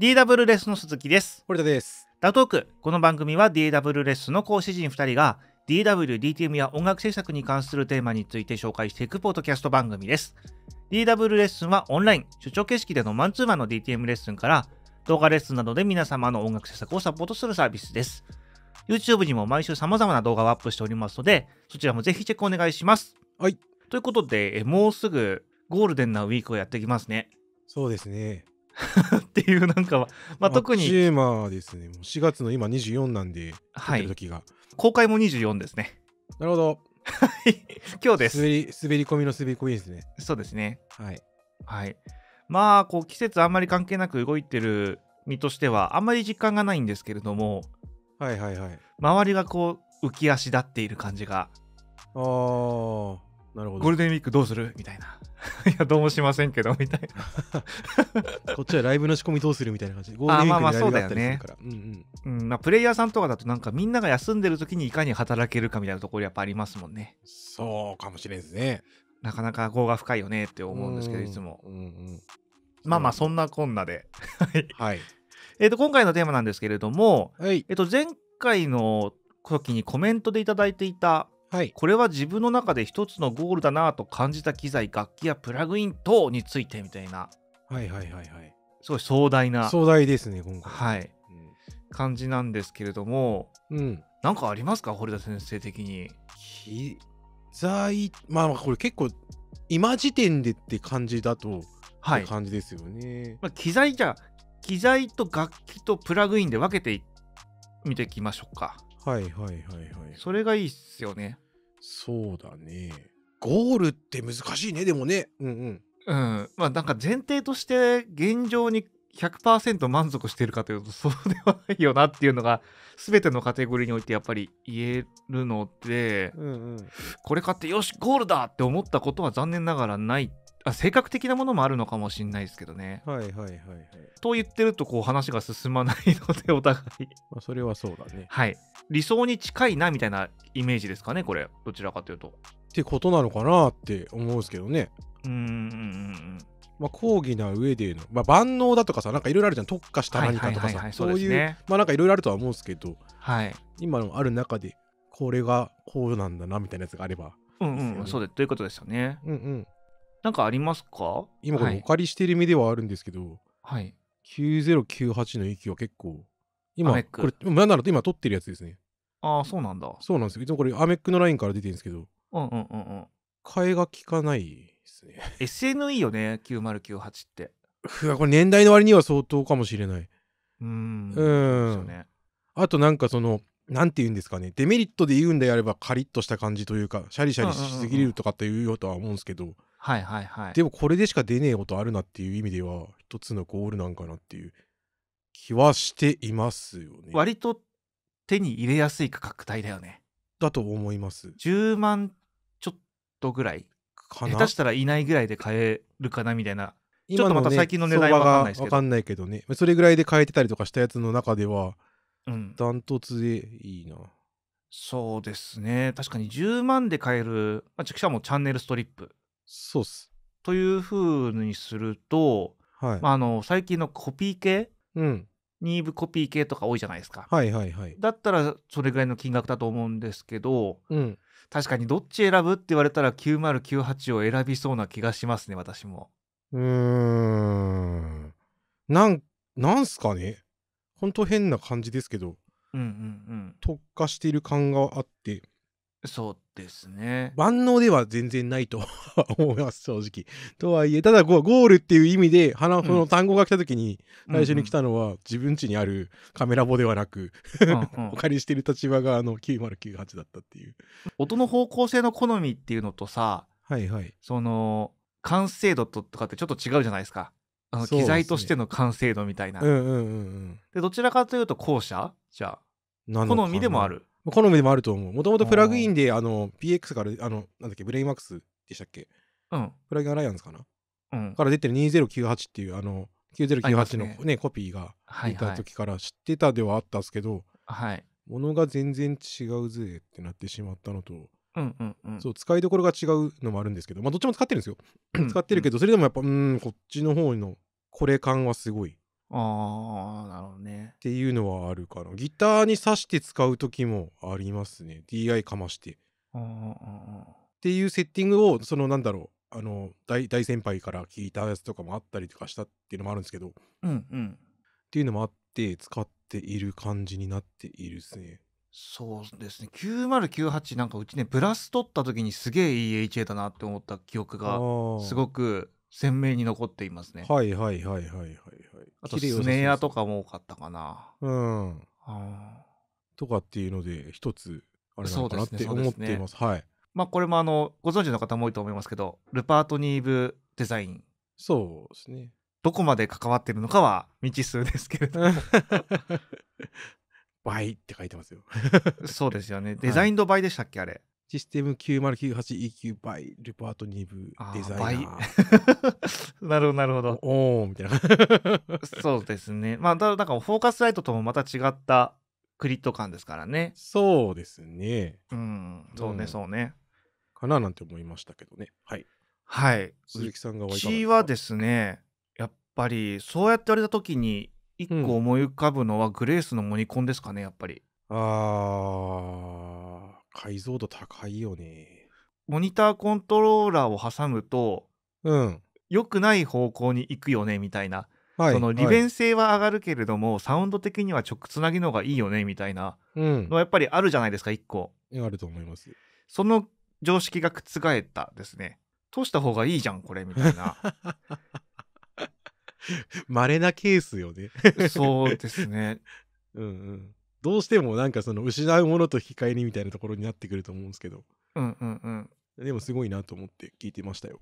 DW レッスンの鈴木です。堀田です。ラトーク。この番組は DW レッスンの講師陣2人が DW、DTM や音楽制作に関するテーマについて紹介していくポッドキャスト番組です。DW レッスンはオンライン、出張形式でのマンツーマンの DTM レッスンから動画レッスンなどで皆様の音楽制作をサポートするサービスです。YouTube にも毎週様々な動画をアップしておりますので、そちらもぜひチェックお願いします。はい。ということで、もうすぐゴールデンなウィークをやってきますね。そうですね。っていうなんかは、まあ、特にチーマーですねもう4月の今24なんではい、時が公開も24ですねなるほど今日です滑り滑り込みの滑り込みですねそうですねはい、はい、まあこう季節あんまり関係なく動いてる身としてはあんまり実感がないんですけれどもはいはいはい周りがこう浮き足立っている感じがああなるほどゴールデンウィークどうするみたいな いや、どうもしませんけど、みたいな。こっちはライブの仕込みどうするみたいな感じで、ゴールデンウィークあったりすね、うん、うん、うんまあ、プレイヤーさんとかだと、なんかみんなが休んでる時にいかに働けるかみたいなところやっぱありますもんね。そうかもしれんですね。なかなか業が深いよねって思うんですけど、いつも。うんうん、まあまあ、そんなこんなで。はい。えっと、今回のテーマなんですけれども、はい、えっと、前回の時にコメントでいただいていたはい、これは自分の中で一つのゴールだなと感じた機材楽器やプラグイン等についてみたいなはいはいはいはいすごい壮大な壮大ですね今回はい、うん、感じなんですけれども、うん、なんかありますか堀田先生的に機材まあこれ結構今時点でって感じだとはい、感じですよね、まあ、機材じゃ機材と楽器とプラグインで分けてみていきましょうかはいはいはいはい。それがいいっすよね。そうだね。ゴールって難しいね、でもね。うんうん。うん。まあなんか前提として現状に100%満足してるかというとそうではないよなっていうのが全てのカテゴリーにおいてやっぱり言えるので、うんうん、これ買ってよしゴールだって思ったことは残念ながらないあ性格的なものもあるのかもしれないですけどね。はいはいはい、はい。と言ってるとこう話が進まないのでお互いまあそれはそうだね。はい。理想に近いなみたいなイメージですかねこれどちらかというと。ってことなのかなって思うんですけどね。うんうんうんまあ、講義な上での、まあ、万能だとかさなんかいろいろあるじゃん特化した何かとかさそういう、ね、まあなんかいろいろあるとは思うんですけど、はい、今のある中でこれがこうなんだなみたいなやつがあれば、ね、うんうんそうでということですよねうんうんなんかありますか今これお借りしている身ではあるんですけど、はい、9098の息は結構今これなんなら今撮ってるやつですねああそうなんだそうなんですよいつもこれアメックのラインから出てるんですけどうんうんうんうん替えが効かないですね SNE よね9098ってうわこれ年代の割には相当かもしれないうんうん、ね、あとなんかそのなんて言うんですかねデメリットで言うんであればカリッとした感じというかシャリシャリしすぎるとかって言うようとは思うんですけど、うんうんうんはいはいはい。でもこれでしか出ねえことあるなっていう意味では一つのゴールなんかなっていう気はしていますよね。割と手に入れやすい価格帯だよね。だと思います。10万ちょっとぐらい下手したらいないぐらいで買えるかなみたいな。ね、ちょっとまた最近の値段は分かんないけどねそれぐらいで買えてたりとかしたやつの中ではダン、トツでいいな、そうですね確かに10万で買える、まあ、しかもチャンネルストリップそうっす。というふうにすると、はいまあ、あの最近のコピー系、うん、ニーブコピー系とか多いじゃないですか。はいはいはい。だったらそれぐらいの金額だと思うんですけどうん。確かにどっち選ぶって言われたら9098を選びそうな気がしますね私も。うーん。なん、なんすかねほんと変な感じですけど、うんうんうん。特化している感があって、そうですね。万能では全然ないと 思います、正直。とはいえ、ただゴールっていう意味で、花、その単語が来た時に、最初に来たのは、うん自分家にあるカメラボではなく、うんうん、お借りしてる立場があの9098だったっていう。音の方向性の好みっていうのとさ、はいはい。その、完成度とかってちょっと違うじゃないですか。あの、ね、機材としての完成度みたいな。うんうんうん、うん、で、どちらかというと後者じゃあ。好みでもある。好みでもあると思う。もともとプラグインで、あの、PX から、あの、なんだっけ、ブレインックスでしたっけうん。プラグインアライアンスかな、うん、から出てる2098っていう、あの、9098のね、ねコピーが出た時から知ってたではあったんですけど、はい。ものが全然違うぜってなってしまったのと、うんうんうん、そう使いどころが違うのもあるんですけど、まあ、どっちも使ってるんですよ。使ってるけど、それでもやっぱ、うん、こっちの方のこれ感はすごいああなるほどね。っていうのはあるかなギターに挿して使う時もありますね DI かまして。っていうセッティングをそのなんだろうあの大先輩から聞いたやつとかもあったりとかしたっていうのもあるんですけど、うんうん、っていうのもあって使っている感じになっているですね。そうですね9098なんかうちねブラス取った時にすげえいい HA だなって思った記憶がすごく鮮明に残っていますね。はいはいはいはいはい。あとスネアとかも多かったかな。うん。とかっていうので一つあれなのかなって思っています。はい。まあこれもあのご存知の方も多いと思いますけど、ルパートニーブデザイン。そうですね。どこまで関わってるのかは未知数ですけれども。倍って書いてますよ。そうですよね。デザインド倍でしたっけ、あれ。システム 9098EQ バイルパート2部デザイナー。なるほど、なるほど。おおみたいな。そうですね。まあ、だからフォーカスライトともまた違ったクリット感ですからね。そうですね。うん、そうね、そうね。かななんて思いましたけどね。はい。はい。鈴木さんがおいはですね、やっぱりそうやって言われた時に、一個思い浮かぶのはグレースのモニコンですかね、やっぱり。ああ。解像度高いよね。モニターコントローラーを挟むと、うん。良くない方向に行くよね、みたいな。はい、その利便性は上がるけれども、はい、サウンド的には直つなぎの方がいいよね、みたいな。うん。のやっぱりあるじゃないですか、一個。あると思います。その常識が覆ったですね。通した方がいいじゃん、これ、みたいな。稀なケースよねそうですね。うんうん。どうしてもなんかその失うものと引き換えにみたいなところになってくると思うんですけど、うんうんうん、でもすごいなと思って聞いてましたよ。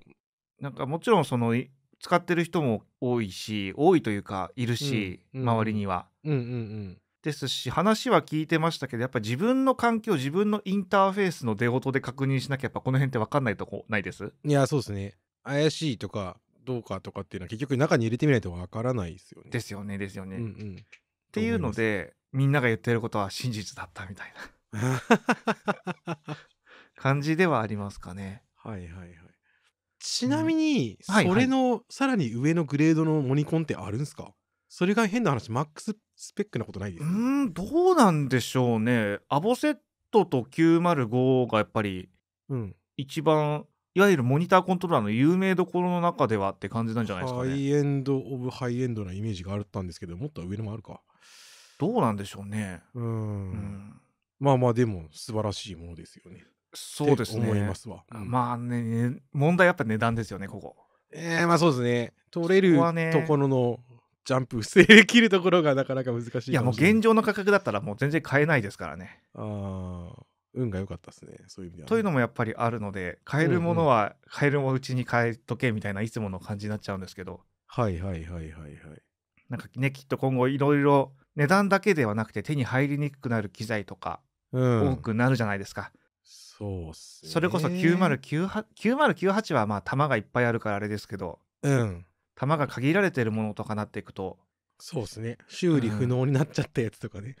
なんかもちろんその使ってる人も多いし多いというかいるし、うんうん、周りには、うんうんうん。ですし話は聞いてましたけどやっぱ自分の環境自分のインターフェースの出音で確認しなきゃやっぱこの辺って分かんないとこないですいやそうですね怪しいとかどうかとかっていうのは結局中に入れてみないと分からないですよね。ですよねですよね。うんうん、っていうのでみんなが言ってることは真実だったみたいな感じではありますかね。はいはいはい。ちなみに、うんそれのさらに上のグレードのモニコンってあるんですかそれが変な話、マックススペックなことないですうんどうなんでしょうね。アボセットと905がやっぱり一番、いわゆるモニターコントローラーの有名どころの中ではって感じなんじゃないですかね。ハイエンド・オブ・ハイエンドなイメージがあったんですけどもっと上のもあるか。どうなんでしょうね。うんうん、まあまあでも素晴らしいものですよね。そうですね。思いますわ。うん、まあね問題やっぱ値段ですよねここ。ええー、まあそうですね。取れるところのジャンプ防ぎきるところがなかなか難しいい。いやもう現状の価格だったらもう全然買えないですからね。ああ。運が良かったですねそういう意味では、ね、というのもやっぱりあるので買えるものは買えるうちに買えとけみたいないつもの感じになっちゃうんですけど、はいはいはいはいはいなんかねきっと今後いろいろ値段だけではなくて手に入りにくくなる機材とか多くなるじゃないですか。そうっすそれこそ9098はまあ弾がいっぱいあるからあれですけど、うん、弾が限られてるものとかなっていくとそうっすね修理不能になっちゃったやつとかね、うん、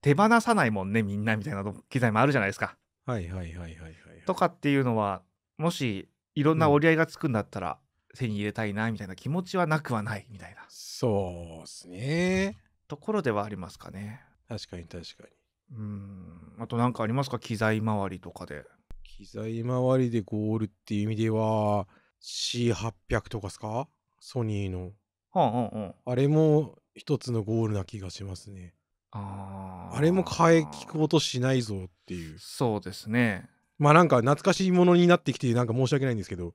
手放さないもんねみんなみたいな機材もあるじゃないですか。はいはいはいはいはい、とかっていうのはもしいろんな折り合いがつくんだったら、手に入れたいなみたいな気持ちはなくはないみたいな。そうですね。ところではありますかね。確かに確かに。うん。あと何かありますか機材周りとかで。機材周りでゴールっていう意味では C800 とかですかソニーの。はあはあ、あ、れも一つのゴールな気がしますね。ああれも買え聞くことしないぞっていう。そうですね。まあなんか懐かしいものになってきてなんか申し訳ないんですけど、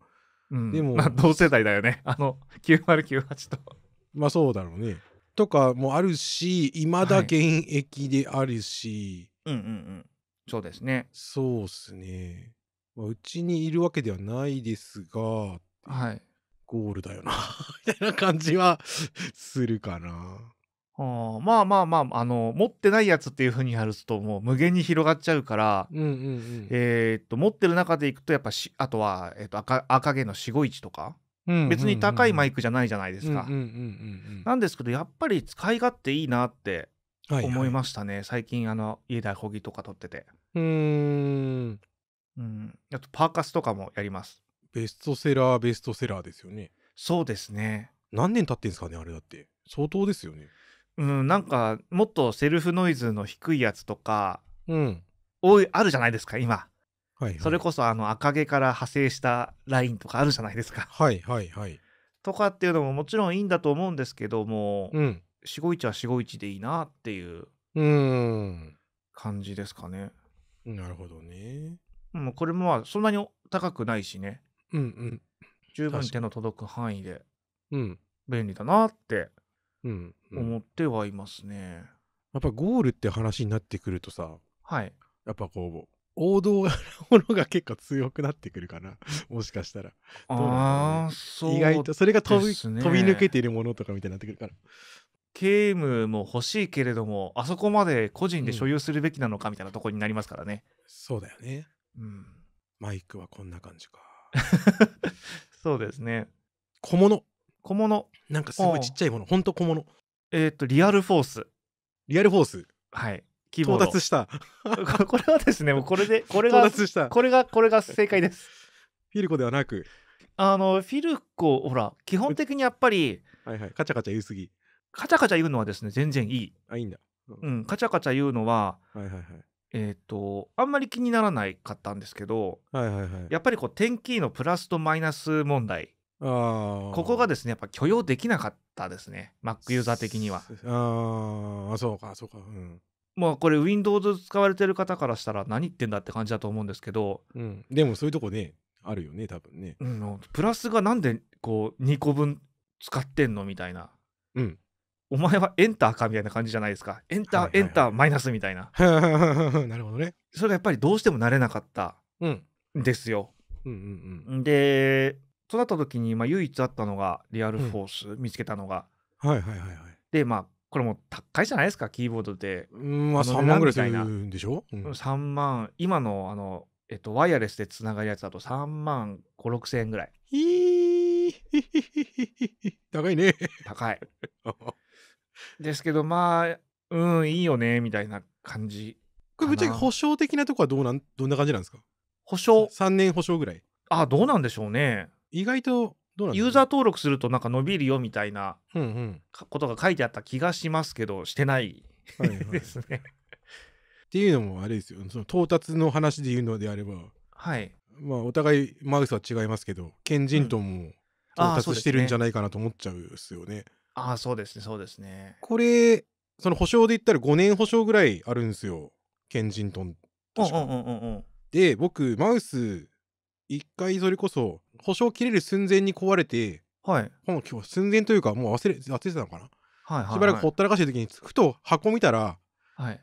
うん、でも、同世代だよねあの9098とまあそうだろうねとかもあるしいまだ現役であるし、はい、うんうんうんそうですねそうっすね、まあ、うちにいるわけではないですがはいゴールだよな みたいな感じはするかなあまあまあまあ、あの、持ってないやつっていうふうにやると、もう無限に広がっちゃうから、うんうんうん、えー、っと、持ってる中でいくと、やっぱし、あとは、えー、っと赤、赤毛の四五一とか、別に高いマイクじゃないじゃないですか。なんですけどやっぱり使い勝手いいなって思いましたね、はいはい、最近あの家でアコギとか撮ってて。うんうんあとパーカスとかもやります。ベストセラーベストセラーですよね。そうですね。何年経ってんですかねあれだって相当ですよね。うんなんかもっとセルフノイズの低いやつとか、うん、多いあるじゃないですか今。はいはい、それこそあの赤毛から派生したラインとかあるじゃないですか。はいはいはい、とかっていうのももちろんいいんだと思うんですけども、四五一は四五一でいいなっていう感じですかね。なるほどね。もうこれもまあそんなに高くないしね、うんうん、十分手の届く範囲で便利だなって思ってはいますね。うんうん、やっぱゴールって話になってくるとさ、はい、やっぱこう王道がものが結構強くなってくるかな もしかしたらああそう、意外とそれが飛び,、飛び抜けているものとかみたいになってくるからゲームも欲しいけれどもあそこまで個人で所有するべきなのかみたいなところになりますからね、うん、そうだよねうんマイクはこんな感じか そうですね小物小物なんかすごいちっちゃいものほんと小物えっ、とリアルフォースリアルフォースはい到達した これはですねもうこれで これがこれがこれが正解ですフィルコではなくあのフィルコほら基本的にやっぱりはいはいカチャカチャ言うすぎカチャカチャ言うのはですね全然いいあいいんだうん、カチャカチャ言うのは,、はいはいはい、えっ、ー、とあんまり気にならないかったんですけど、はいはいはい、やっぱりこう点キーのプラスとマイナス問題あここがですねやっぱ許容できなかったですね Mac ユーザー的にはああそうかそうかうんまあこれ Windows 使われてる方からしたら何言ってんだって感じだと思うんですけど、うん、でもそういうとこねあるよね多分ね、うん、プラスがなんでこう2個分使ってんのみたいな、うん、お前はエンターかみたいな感じじゃないですかエンター、はいはいはい、エンターマイナスみたいな なるほどねそれがやっぱりどうしても慣れなかったんですよ、うんうんうんで育なった時に、まあ、唯一あったのがリアルフォース、見つけたのがはいはいはいはいでまあこれもう高いじゃないですかキーボードで、うんまあ、3万ぐらいするんでしょ、うん、3万今のあの、えっと、ワイヤレスでつながるやつだと3万5 6千円ぐらいひー高いね高い ですけどまあうんいいよねみたいな感じこれぶっちゃけ保証的なとこはどうなんどんな感じなんですか保証3年保証ぐらいあどうなんでしょうね意外とユーザー登録するとなんか伸びるよみたいなことが書いてあった気がしますけど、してないですねはい、っていうのもあれですよその到達の話で言うのであれば、はいまあ、お互いマウスは違いますけどケンジントンも到達してるんじゃないかなと思っちゃうですよね。ああそうですねそうですね。これその保証で言ったら5年保証ぐらいあるんですよケンジントンうんうんうんうん、で僕マウス一回それこそ保証切れる寸前に壊れて、はい、今日寸前というかもう忘れ忘れてたのかな、はい、はい、しばらくほったらかしてる時にふと箱見たら、はい、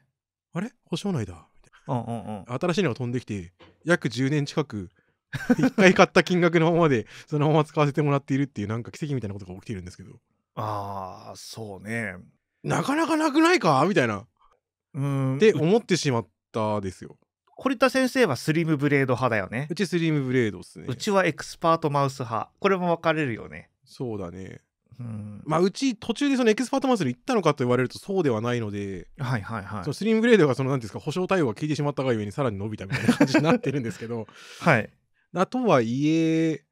あれ保証内だみたいな、うんうんうん、新しいのが飛んできて約10年近く一回買った金額のままでそのまま使わせてもらっているっていうなんか奇跡みたいなことが起きてるんですけどああそうねなかなかなくないかみたいなうんって思ってしまったですよ堀田先生はスリムブレード派だよねうちスリムブレードっすねうちはエクスパートマウス派これも分かれるよねそうだねうんまあうち途中でそのエクスパートマウスに行ったのかと言われるとそうではないのではいはいはいスリムブレードがその何ですか保証対応が効いてしまったがゆえにさらに伸びたみたいな感じになってるんですけど はいあとはいえ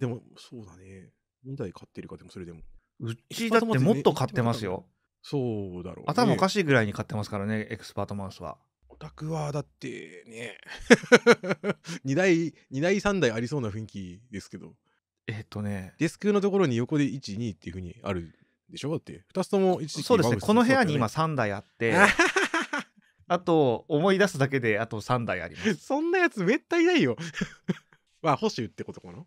でもそうだね2台買ってるかでもそれでもうちだってもっと買ってますよそうだろう、ね、頭おかしいぐらいに買ってますからねエクスパートマウスはタクはだってね2台2台3台ありそうな雰囲気ですけどえっとねデスクのところに横で12っていうふうにあるでしょだって2つとも1そうですねこの部屋に今3台あって あと思い出すだけであと3台あります そんなやつめったいないよ まあ保守ってことかなう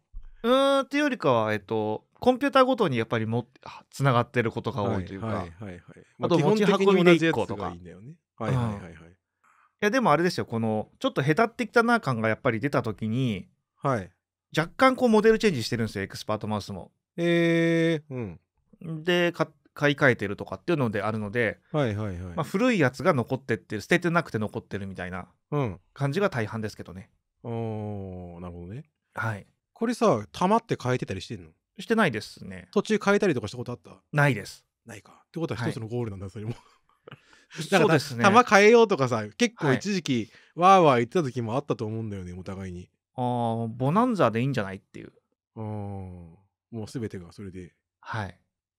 ーんっていうよりかはえっとコンピューターごとにやっぱりもつながってることが多いというか、はいはいあと持ち運びの1個とかいいんだよねはいはいはいはい、うんやでもあれですよこのちょっとへたってきたな感がやっぱり出た時に、はい、若干こうモデルチェンジしてるんですよエクスパートマウスも。えー、うん、で買い替えてるとかっていうのであるので、はいはいはいまあ、古いやつが残ってって捨ててなくて残ってるみたいな感じが大半ですけどね。うん、おなるほどね。はい、これさ溜まって変えてたりしてんのしてないですね。途中変えたりとかしたことあったないです。ないか。ってことは一つのゴールなんだ、はい、それも。だから、ね、球変えようとかさ結構一時期、わーわー言ってた時もあったと思うんだよねお互いにああボナンザでいいんじゃないっていううんもうすべてがそれではいっ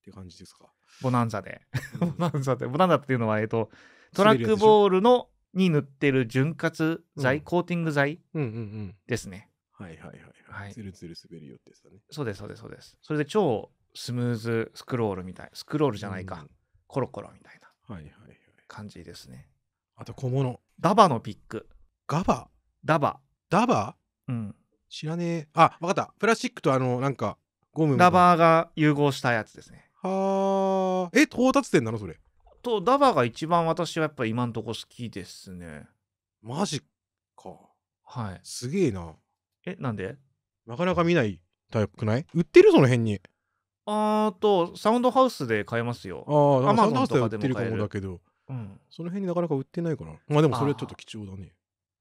て感じですかボナンザ で、ボナンザでボナンザっていうのはえっとトラックボールのに塗ってる潤滑剤、うん、コーティング剤、うんうんうん、ですねはいはいはいはい。つるつる滑るよってさね。そうですそうですそうです。それで超スムーズスクロールみたい。スクロールじゃないか。うん、コロコロみたいな。はいはい。感じですね。あと小物。ダバのピック。ガバダバ。ダバうん。知らねえ。あ、わかった。プラスチックとあの、なんか、ゴムダバーが融合したやつですね。はーえ、到達点なのそれ。と、ダバが一番私はやっぱ今んとこ好きですね。マジか。はい。すげえな。え、なんでなかなか見ないタイプくない売ってるその辺に。あーと、サウンドハウスで買えますよ。ああ、なんかサウンドハウスでは売ってるかもだけど。うん、その辺になかなか売ってないからまあでもそれはちょっと貴重だね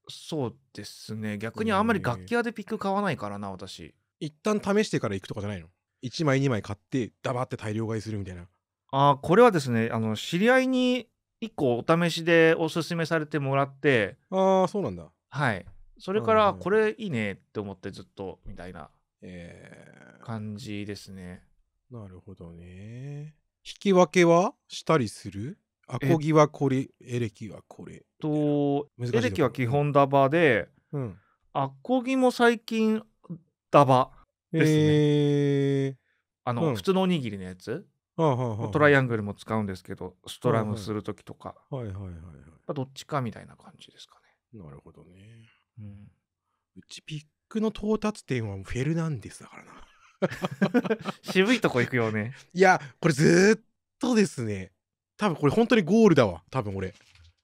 そうですね逆にあんまり楽器屋でピック買わないからな私一旦試してから行くとかじゃないの1枚2枚買ってダバって大量買いするみたいなあこれはですねあの知り合いに1個お試しでおすすめされてもらってああそうなんだはいそれからこれいいねって思ってずっとみたいな感じですね、えー、なるほどね引き分けはしたりするアコギはこれ、エレキはこれ。と、エレキは基本ダバで、うん、アコギも最近ダバですね。えー、あの、うん、普通のおにぎりのやつ、はあはあ、トライアングルも使うんですけど、ストラムする時とか、はいはいはいはい、はい、どっちかみたいな感じですかね。なるほどね。うん、うちピックの到達点はフェルナンデスだからな。渋いとこ行くよね。いや、これずっとですね。多分これ本当にゴールだわ多分俺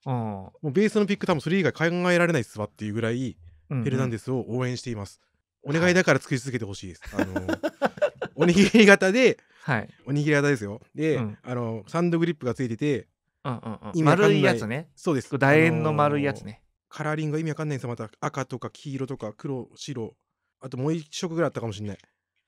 もうベースのピック多分それ以外考えられないっすわっていうぐらいフェルナンデスを応援しています、お願いだから作り続けてほしいです、あのー、おにぎり型で、はい、おにぎり型ですよで、うん、あのー、サンドグリップがついてて、うんうんうん、丸いやつねそうです楕円の丸いやつね、あのー、カラーリングが意味わかんないんですよまた赤とか黄色とか黒白あともう一色ぐらいあったかもしれない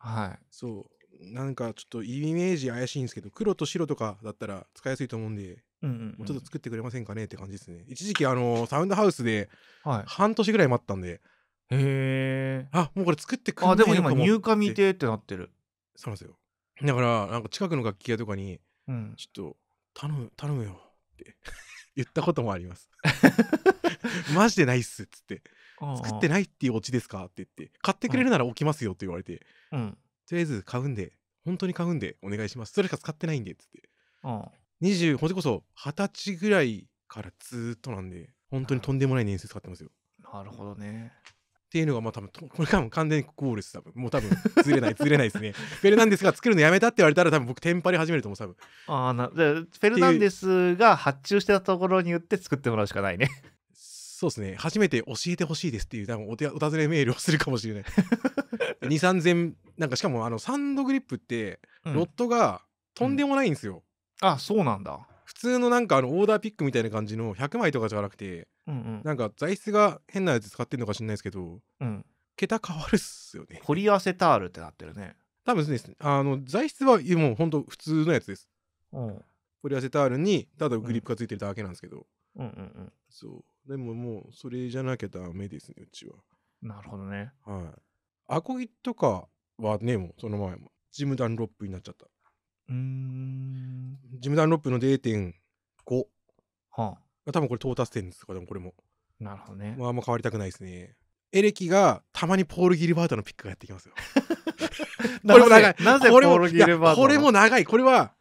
はいそうなんかちょっとイメージ怪しいんですけど黒と白とかだったら使いやすいと思うんで、うんうんうん、もうちょっと作ってくれませんかねって感じですね一時期あのサウンドハウスで半年ぐらい待ったんで、はい、へえあもうこれ作ってくれないあでも今入荷未定ってなってるそうなんですよだからなんか近くの楽器屋とかに、ちょっと頼む頼むよって 言ったこともあります マジでないっすっつって作ってないっていうオチですかって言って買ってくれるなら置きますよって言われて、うん、とりあえず買うんで、本当に買うんでお願いします。それしか使ってないんで、つって。うん。20、ほんとこそ20歳ぐらいからずっとなんで、本当にとんでもない年数使ってますよ。なるほどね。っていうのがまあ多分これからも完全にゴールです多分もう多分ずれないずれないですね フェルナンデスが作るのやめたって言われたら多分僕テンパり始めると思う多分ああなじゃフェルナンデスが発注してたところによって作ってもらうしかないねそうですね初めて教えてほしいですっていう多分おお尋ねメールをするかもしれない23000 なんかしかもあのサンドグリップってロットがとんでもないんですよ、あそうなんだ普通のなんかあのオーダーピックみたいな感じの100枚とかじゃなくて、うんうんなんか材質が変なやつ使ってるのかしんないですけどうん、桁変わるっすよねポリアセタールってなってるね、多分ですねあの材質はもうほんと普通のやつですうん、掘りポリアセタールにただグリップがついてるだけなんですけど、うんうんうんそうでももうそれじゃなきゃダメですねうちはなるほどねはいアコギとかはねもうその前もジム・ダンロップになっちゃったうんジム・ダンロップの0.5はあ多分これ到達点ですかでもこれもなるほどね、まあ、あんま変わりたくないですねエレキがたまにポール・ギルバートのピックがやってきますよ これも長いなぜポール・ギルバートこれも長いこれは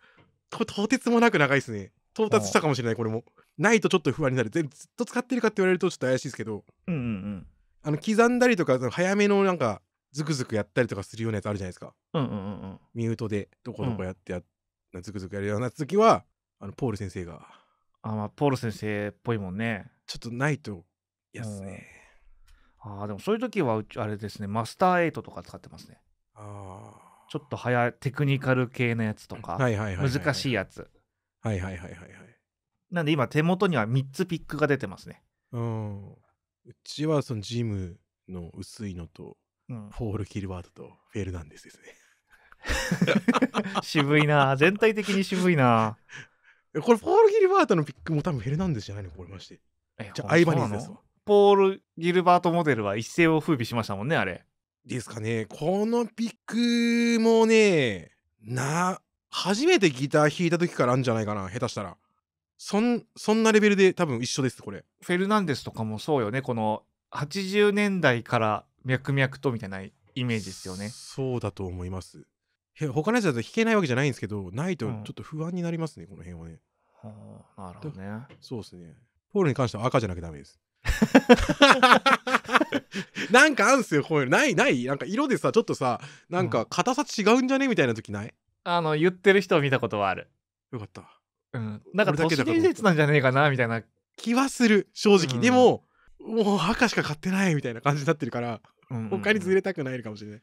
とてつもなく長いですね到達したかもしれないこれもないとちょっと不安になるずっと使ってるかって言われるとちょっと怪しいですけど、うんうんうん、あの刻んだりとか早めのなんかズクズクやったりとかするようなやつあるじゃないですか、うんうんうんミュートでどこどこやってや、うん、ズクズクやるような時はあのポール先生があまあポール先生っぽいもんねちょっとないとやっすね、うん、あでもそういう時はうちあれですねマスター8とか使ってますねああちょっと早テクニカル系のやつとか、難しいやつ。はいはいはいはいはい。なんで今手元には3つピックが出てますね。うん。うちはそのジムの薄いのと、ポール・キルバートとフェルナンデスですね渋いな全体的に渋いな これポール・ギルバートのピックも多分フェルナンデスじゃないのこれましてじゃあアイバニーズですわポール・ギルバートモデルは一世を風靡しましたもんねあれですかねこのピックもねな初めてギター弾いた時からあるんじゃないかな下手したらそんそんなレベルで多分一緒ですこれフェルナンデスとかもそうよねこの80年代から脈々とみたいなイメージですよね。そうだと思います。他のやつだと弾けないわけじゃないんですけど、ないとちょっと不安になりますね、うん、この辺はね。はあ、なるほどね。そうですね。ポールに関しては赤じゃなきゃダメです。なんかあんすよこういうのないないなんか色でさちょっとさなんか硬さ違うんじゃねみたいな時ない、あの言ってる人を見たことはあるよかったうんなんか都市伝説なんじゃねえかなみたいな気はする正直、うん、でももう赤しか買ってないみたいな感じになってるからうん他にずれたくないかもしれない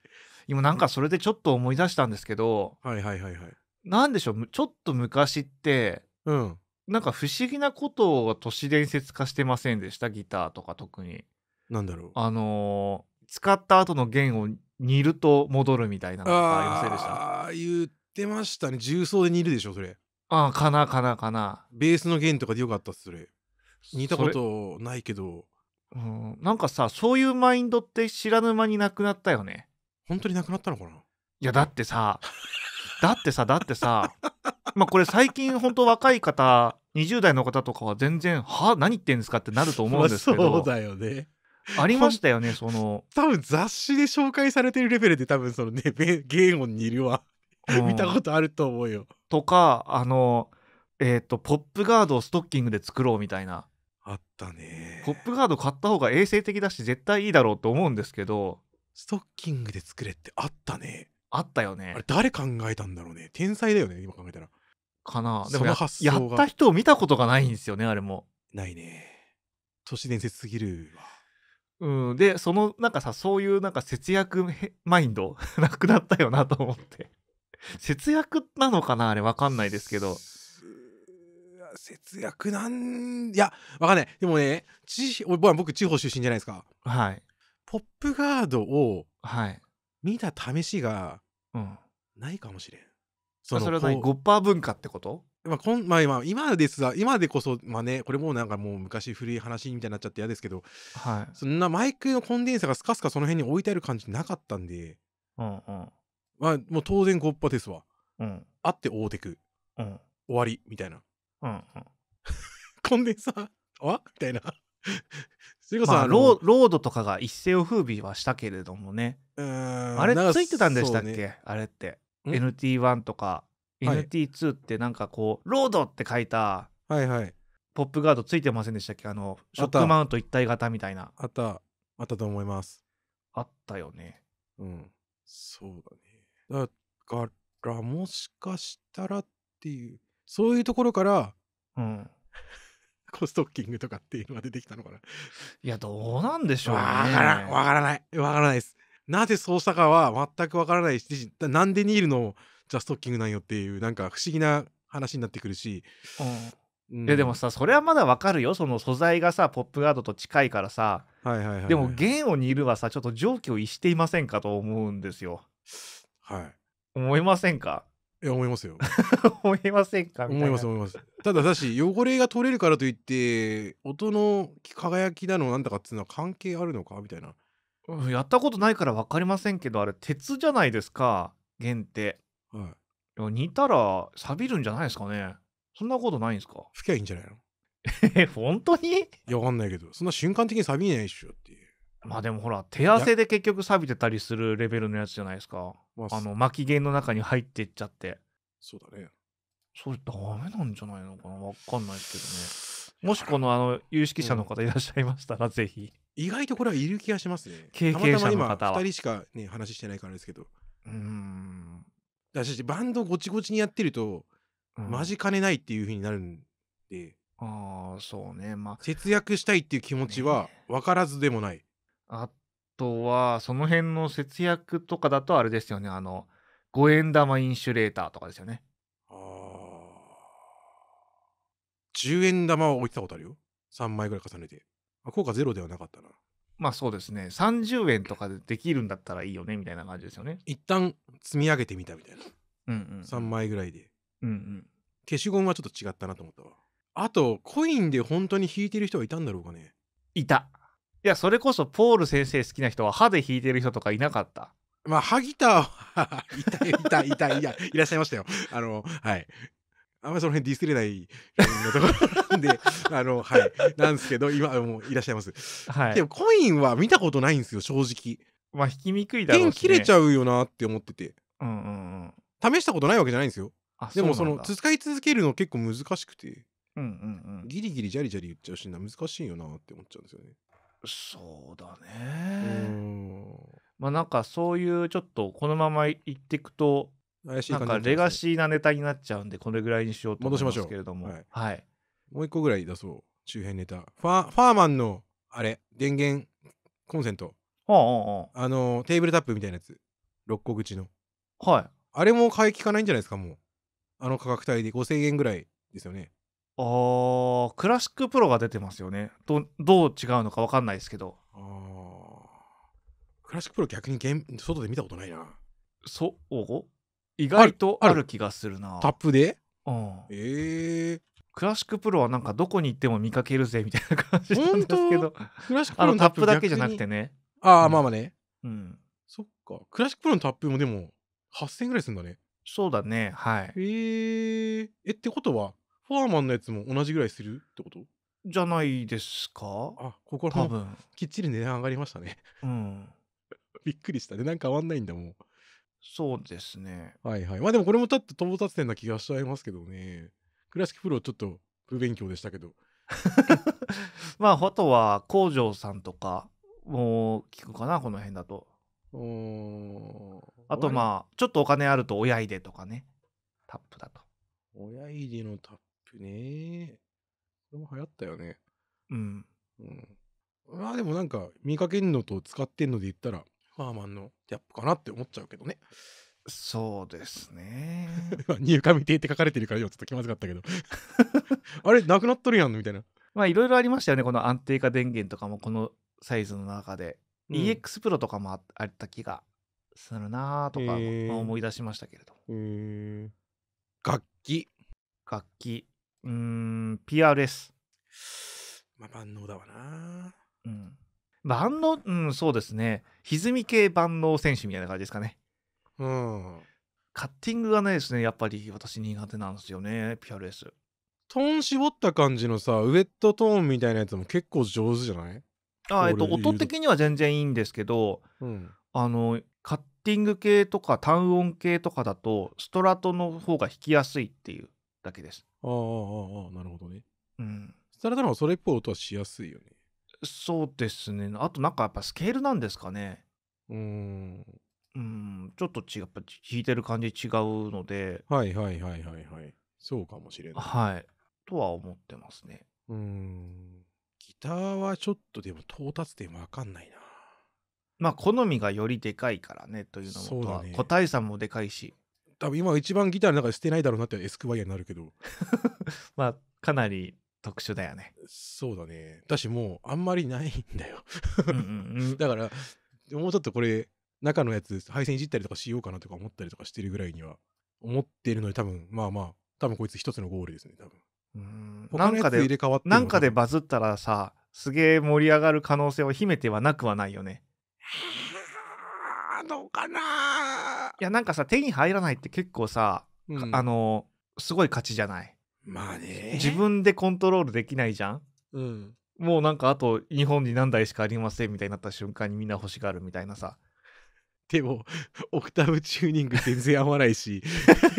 今なんかそれでちょっと思い出したんですけど、はいはいはいはいなんでしょうちょっと昔って、うん、なんか不思議なことを都市伝説化してませんでしたギターとか特になんだろうあのー、使った後の弦を煮ると戻るみたいなのありませんでしたあ言ってましたね重曹で煮るでしょそれああかなかなかなベースの弦とかでよかったっすそれ似たことないけどうん、なんかさそういうマインドって知らぬ間になくなったよね本当になくなったのかないやだってさ だってさだってさまあこれ最近本当若い方20代の方とかは全然「は何言ってんですか?」ってなると思うんですけど、まあ、そうだよねありましたよねその多分雑誌で紹介されてるレベルで多分そのねゲーにいるわ見たことあると思うよ、うん、とかあのえっ、ー、とポップガードをストッキングで作ろうみたいなあったねポップガード買った方が衛生的だし絶対いいだろうと思うんですけどストッキングで作れってあったねあったよねあれ誰考えたんだろうね天才だよね今考えたらかなでもややった人を見たことがないんですよねあれもないね都市伝説すぎるわうん、でそのなんかさそういうなんか節約マインド なくなったよなと思って節約なのかなあれわかんないですけど節約なんいやわかんないでもね地僕地方出身じゃないですかはいポップガードを見た試しがないかもしれん、はいうそれは何ゴッパー文化ってことまあ、こんまあ、今今ですが今でこそまあねこれもなんかもう昔古い話みたいになっちゃって嫌ですけど、はい、そんなマイクのコンデンサがスカスカその辺に置いてある感じなかったんで、うんうんまあ、もう当然ゴッパですわ、うん、あって大手く、うん、終わりみたいなうんうん。コンデンサーはみたいな。そ れまあ、ロードとかが一世を風靡はしたけれどもね。あれついてたんでしたっけ、ね、あれって。NT1 とか NT2 ってなんかこう、ロードって書いた、はいはい、ポップガードついてませんでしたっけあの、ショックマウント一体型みたいな。あった、あったと思います。あったよね。うん。そうだね。だから、もしかしたらっていう。そういうところから、うん。コ ストッキングとかっていうのが出てきたのかな。いや、どうなんでしょうね。わからん、わからない。わからないです。なぜそうしたかは全くわからないし、なんでニールのじゃストッキングなんよっていう、なんか不思議な話になってくるし。うん、うん、いやでもさそれはまだわかるよその素材がさポップガードと近いからさ、はいはいはい、でも弦を煮るはさちょっと常軌を逸していませんかと思うんですよはい思いませんかいや思いますよ 思いませんか思います思いますただだし汚れが取れるからといって音の輝きなのなんだかっつうのは関係あるのかみたいな、やったことないから分かりませんけどあれ鉄じゃないですか弦って、はい、いや似たら錆びるんじゃないですかねそんなことないんですか吹きゃいいんじゃないのえ本当にいや分かんないけどそんな瞬間的に錆びないでしょってまあでもほら手汗で結局錆びてたりするレベルのやつじゃないですか、まあ、あの巻き弦の中に入っていっちゃってそうだねそれダメなんじゃないのかな分かんないですけどねもしこのあの有識者の方いらっしゃいましたら、うん、ぜひ意外とこれはいる気がしますね経験者の方はたまたま今2人しかね話してないからですけどうんだしバンドごちごちにやってると、うん、マジ金ないっていうふうになるんでああそうねまあ節約したいっていう気持ちは分からずでもない、ねあとは、その辺の節約とかだとあれですよね。あの、五円玉インシュレーターとかですよね。あ10円玉は置いてたことあるよ。3枚ぐらい重ねて。効果ゼロではなかったな。まあそうですね。30円とかでできるんだったらいいよね、みたいな感じですよね。一旦積み上げてみたみたいな。うんうん。3枚ぐらいで。うんうん。消しゴムはちょっと違ったなと思ったわ。あと、コインで本当に引いてる人はいたんだろうかね。いた。いや、それこそポール先生好きな人は歯で弾いてる人とかいなかった。まあ、歯ギターはいた、いた、いた、いや、いらっしゃいましたよ。あの、はい。あんまりその辺ディスれないのところなんで、あの、はい。なんですけど、今もういらっしゃいます。はい。でもコインは見たことないんですよ、正直。まあ、弾きにくいだろうし、ね、切れちゃうよなって思ってて。うんうんうん。試したことないわけじゃないんですよ。でもその使い続けるの結構難しくて、うんうんうん、ギリギリジャリジャリ言っちゃうし難しいよなって思っちゃうんですよねそうだね。まあなんかそういうちょっとこのままいっていくと怪しいなんかレガシーなネタになっちゃうんでこれぐらいにしようと思いますけれどもはい、はい、もう一個ぐらい出そう周辺ネタファファーマンのあれ電源コンセントあのテーブルタップみたいなやつ6個口のはいあれも買い聞かないんじゃないですかもうあの価格帯で5000円ぐらいですよねあクラシックプロが出てますよねどどう違うのか分かんないですけどあクラシックプロ逆にゲーム外で見たことないなそう意外とある気がするなタップでうんええー、クラシックプロはなんかどこに行っても見かけるぜみたいな感じなんですけどクラシックプロのタップだけじゃなくてねああ、うん、まあまあねうんそっかクラシックプロのタップもでも8000円ぐらいするんだねそうだねはいえー、えってことはフォアマンのやつも同じぐらいするってことじゃないですかあここ多分きっちり値段上がりましたねうん びっくりしたねなんか変わんないんだもんそうですねはいはいまあでもこれもちょっと到達点な気がしちゃいますけどね倉敷プロちょっと不勉強でしたけど まああとは工場さんとかも聞くかなこの辺だとあとまあちょっとお金あると親いでとかねタップだと親いでのタッププね。これも流行ったよね。うん。うん。まあでもなんか、見かけんのと使ってんので言ったら、ファーマンのギャップかなって思っちゃうけどね。そうですね。入荷未定って書かれてるからちょっと気まずかったけど あれ、なくなっとるやんみたいな。まあいろいろありましたよね。この安定化電源とかもこのサイズの中で。うん、EX プロとかもあった気がするなーとか、思い出しましたけれど。えー、楽器。楽器。うん、PRS。まあ、万能だわな。うん。万能、うん、そうですね。歪み系万能選手みたいな感じですかね。うん。カッティングがねですね、やっぱり私苦手なんですよね、PRS。トーン絞った感じのさ、ウエットトーンみたいなやつも結構上手じゃないあ、えっと、音的には全然いいんですけど、うん、あの、カッティング系とか単音系とかだと、ストラトの方が弾きやすいっていうだけです。ああ、ああ、なるほどね。うん。されたらそれっぽい音はしやすいよね。そうですね。あとなんかやっぱスケールなんですかね。うん。うん、ちょっと違う、やっぱ弾いてる感じ違うので。はいはいはいはいはい。そうかもしれない。はい。とは思ってますね。うん。ギターはちょっとでも到達点わかんないな。まあ好みがよりでかいからねというのも、ね、個体差もでかいし。多分今一番ギターの中で捨てないだろうなってエスクワイーになるけど まあかなり特殊だよねそうだねだしもうあんまりないんだようん、だからもうちょっとこれ中のやつ配線いじったりとかしようかなとか思ったりとかしてるぐらいには思っているので多分まあまあ多分こいつ一つのゴールですね多分何かでなんかでバズったらさすげえ盛り上がる可能性を秘めてはなくはないよね うかないやなんかさ手に入らないって結構さ、うん、あのすごい勝ちじゃないまあね自分でコントロールできないじゃん、うん、もうなんかあと日本に何台しかありませんみたいになった瞬間にみんな欲しがるみたいなさでも オクターブチューニング全然合わないし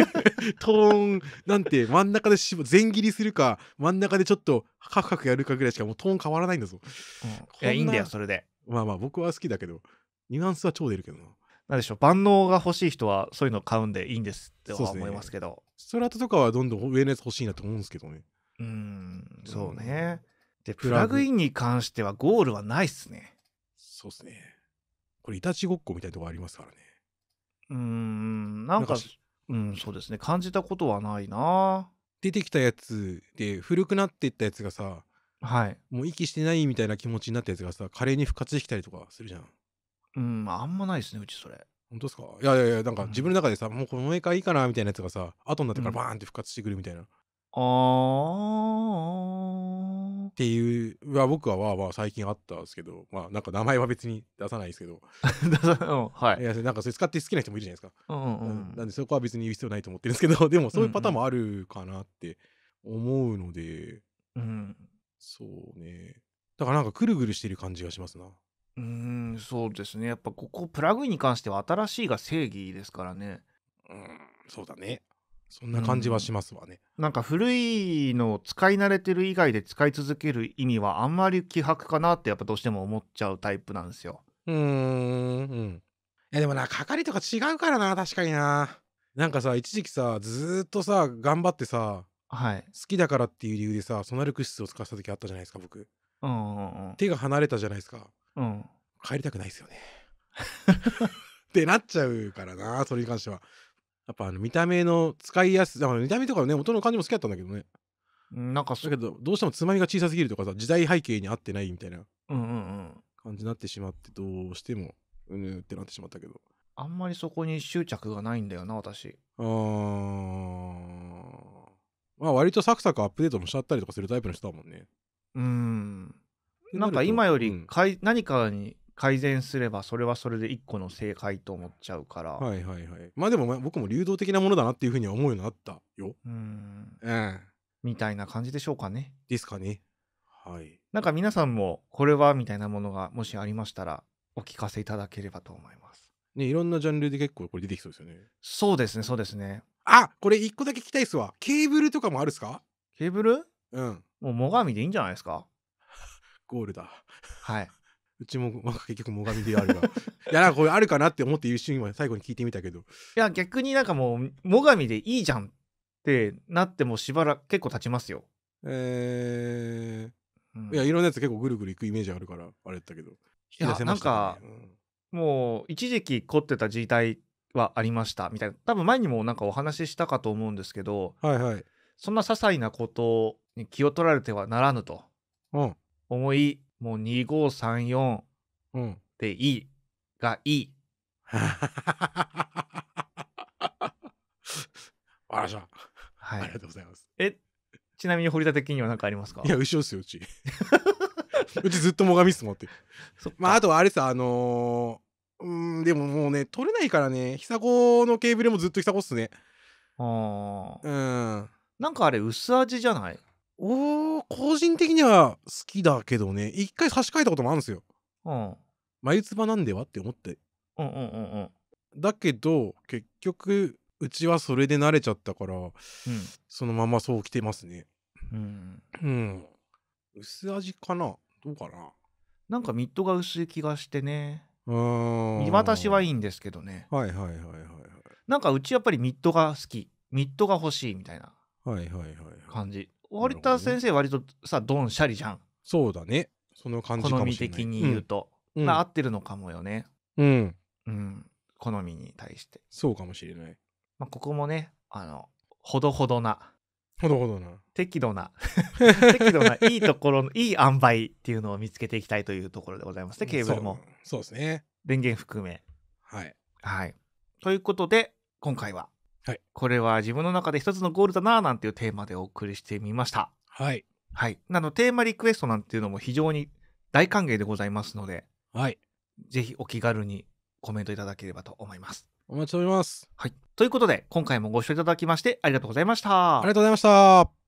トーンなんて真ん中で全切りするか真ん中でちょっとカクカクやるかぐらいしかもうトーン変わらないんだぞ、うん、いやいいんだよそれでまあまあ僕は好きだけどニュアンスは超出るけどな。なんでしょう万能が欲しい人はそういうの買うんでいいんですっては思いますけど、ね、ストラトとかはどんどん上のやつ欲しいなと思うんですけどねうんそうね、でプラグインに関してはゴールはないっすねそうっすねこれいたちごっこみたいなとこありますからねうんなんかうんそうですね感じたことはないな出てきたやつで古くなっていったやつがさはいもう息してないみたいな気持ちになったやつがさ華麗に復活できたりとかするじゃんうんあんまないですねうちそれ本当ですかいやいやいやなんか自分の中でさ、うん、もうこのメーカーいいかなみたいなやつがさ後になってからバーンって復活してくるみたいな、うん、あっていうは僕はわあわあ最近あったんですけどまあなんか名前は別に出さないですけど出さない、はいいやなんかそれ使って好きな人もいるじゃないですか、うん、うん、なんでそこは別に言う必要ないと思ってるんですけど でもそういうパターンもあるかなって思うので、うん、そうねだからなんかくるぐるしてる感じがしますなうん、そうですね。やっぱここ、プラグインに関しては新しいが正義ですからね。うん、そうだね。そんな感じはしますわね、うん、なんか古いのを使い慣れてる以外で使い続ける意味はあんまり希薄かなってやっぱどうしても思っちゃうタイプなんですよ。うーん、うん。いやでもな、係とか違うからな、確かにな。なんかさ、一時期さ、ずっとさ、頑張ってさ、はい、好きだからっていう理由でさ、ソナルクシスを使った時あったじゃないですか、僕。うんうんうん、手が離れたじゃないですか。うん、帰りたくないですよね。ってなっちゃうからなそれに関しては。やっぱあの見た目の使いやすさ見た目とかね音の感じも好きだったんだけどね。なんかだけどどうしてもつまみが小さすぎるとかさ時代背景に合ってないみたいな感じになってしまってどうしてもうぬってなってしまったけどあんまりそこに執着がないんだよな私あまあ割とサクサクアップデートもしちゃったりとかするタイプの人だもんねうんなんか今よりかい、うん、何かに改善すればそれはそれで一個の正解と思っちゃうからはいはいはいまあでも僕も流動的なものだなっていうふうには思うようになったようんうんみたいな感じでしょうかねですかねはいなんか皆さんもこれはみたいなものがもしありましたらお聞かせいただければと思いますねいろんなジャンルで結構これ出てきそうですよねそうですねそうですねあこれ一個だけ聞きたいっすわケーブルとかもあるっすかケーブルうんもう最上でいいんじゃないですかゴールだ。はい。うちも、まあ、結局、最上であるが。いや、なんかこれあるかなって思って一瞬今最後に聞いてみたけど。いや、逆になんかもう、最上でいいじゃんってなってもしばらく結構経ちますよ。えー、うんいや、いろんなやつ結構ぐるぐるいくイメージあるから、あれだったけど。いや引きねうんもう一時期凝ってた事態はありましたみたいな多分前にもなんかお話ししたかと思うんですけどはいはい。そんな些細なことに気を取られてはならぬとうん。思いもう2534でいい、がいいあらじゃはい、ありがとうございますえちなみに堀田的には何かありますかいや後ろですようち うちずっと最上っすもんってまああとはあれさあのー、うんでももうね取れないからね久子のケーブルもずっと久子っすねうんなんかあれ薄味じゃないお個人的には好きだけどね一回差し替えたこともあるんですよ。うん。眉唾なんではって思って。うんうんうんうん。だけど結局うちはそれで慣れちゃったから、うん、そのままそう来てますね。うん。うん。薄味かなどうかななんかミッドが薄い気がしてね。うん。しはいいんですけどね。はいはいはいはい。なんかうちやっぱりミッドが好き。ミッドが欲しいみたいなはいはい、はい。感じ。割田先生割とさドンシャリじゃんそうだねその感じ好み的に言うと、うん、まあ合ってるのかもよねうん、うん、好みに対してそうかもしれない、まあ、ここもねあのほどほどなほどほどな適度な 適度ないいところのいい塩梅っていうのを見つけていきたいというところでございますねケーブルもそうですね電源含めはい、はい、ということで今回ははい、これは自分の中で一つのゴールだななんていうテーマでお送りしてみました。はい。はい。なのテーマリクエストなんていうのも非常に大歓迎でございますので、はい。ぜひお気軽にコメントいただければと思います。お待ちしております。はい。ということで、今回もご視聴いただきましてありがとうございました。ありがとうございました。